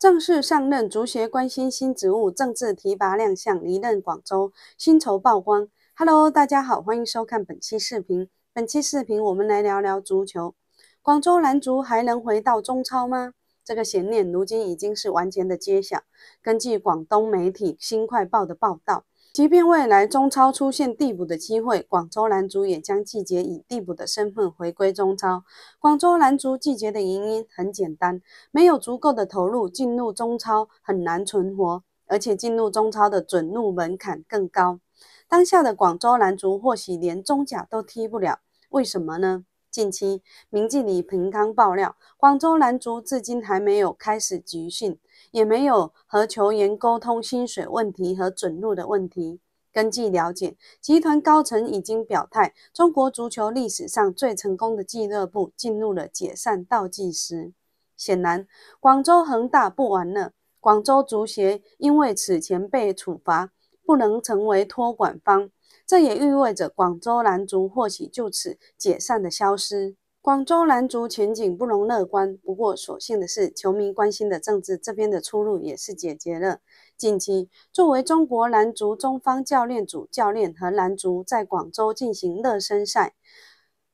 正式上任，足协关心新职务政治提拔亮相，离任广州薪酬曝光。Hello，大家好，欢迎收看本期视频。本期视频我们来聊聊足球。广州男足还能回到中超吗？这个悬念如今已经是完全的揭晓。根据广东媒体《新快报》的报道。即便未来中超出现递补的机会，广州蓝足也将拒绝以递补的身份回归中超。广州蓝足拒绝的原因很简单：没有足够的投入，进入中超很难存活，而且进入中超的准入门槛更高。当下的广州蓝足或许连中甲都踢不了，为什么呢？近期，名记李鹏刚爆料，广州男足至今还没有开始集训，也没有和球员沟通薪水问题和准入的问题。根据了解，集团高层已经表态，中国足球历史上最成功的俱乐部进入了解散倒计时。显然，广州恒大不玩了。广州足协因为此前被处罚。不能成为托管方，这也意味着广州男足或许就此解散的消失。广州男足前景不容乐观。不过，所幸的是，球迷关心的政治这边的出路也是解决了。近期，作为中国男足中方教练组教练，和男足在广州进行热身赛，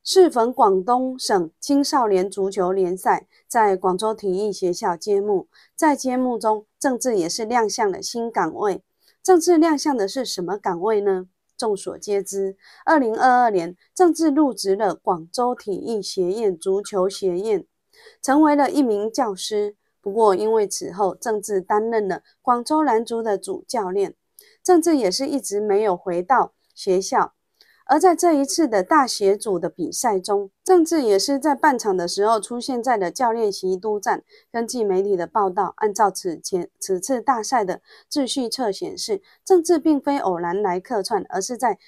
适逢广东省青少年足球联赛在广州体育学校揭幕，在揭幕中，郑智也是亮相了新岗位。郑智亮相的是什么岗位呢？众所皆知，二零二二年，郑智入职了广州体育学院足球学院，成为了一名教师。不过，因为此后郑智担任了广州男足的主教练，郑智也是一直没有回到学校。而在这一次的大学组的比赛中，政治也是在半场的时候出现在了教练席督战。根据媒体的报道，按照此前此次大赛的秩序册显示，政治并非偶然来客串，而是在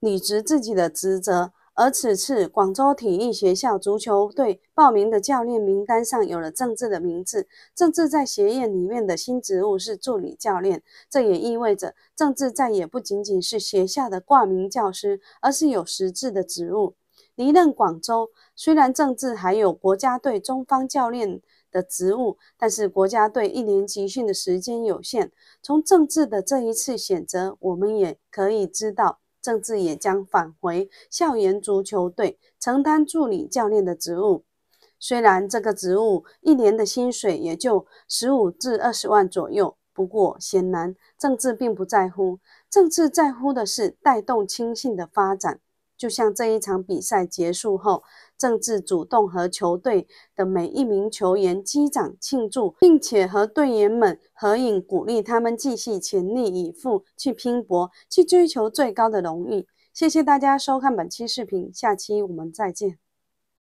履职自己的职责。而此次广州体育学校足球队报名的教练名单上有了政治的名字。政治在学院里面的新职务是助理教练，这也意味着政治再也不仅仅是学校的挂名教师，而是有实质的职务。离任广州，虽然郑智还有国家队中方教练的职务，但是国家队一年集训的时间有限。从郑智的这一次选择，我们也可以知道，郑智也将返回校园足球队，承担助理教练的职务。虽然这个职务一年的薪水也就十五至二十万左右，不过显然郑智并不在乎，郑智在乎的是带动青训的发展。就像这一场比赛结束后，郑智主动和球队的每一名球员击掌庆祝，并且和队员们合影，鼓励他们继续全力以赴去拼搏，去追求最高的荣誉。谢谢大家收看本期视频，下期我们再见。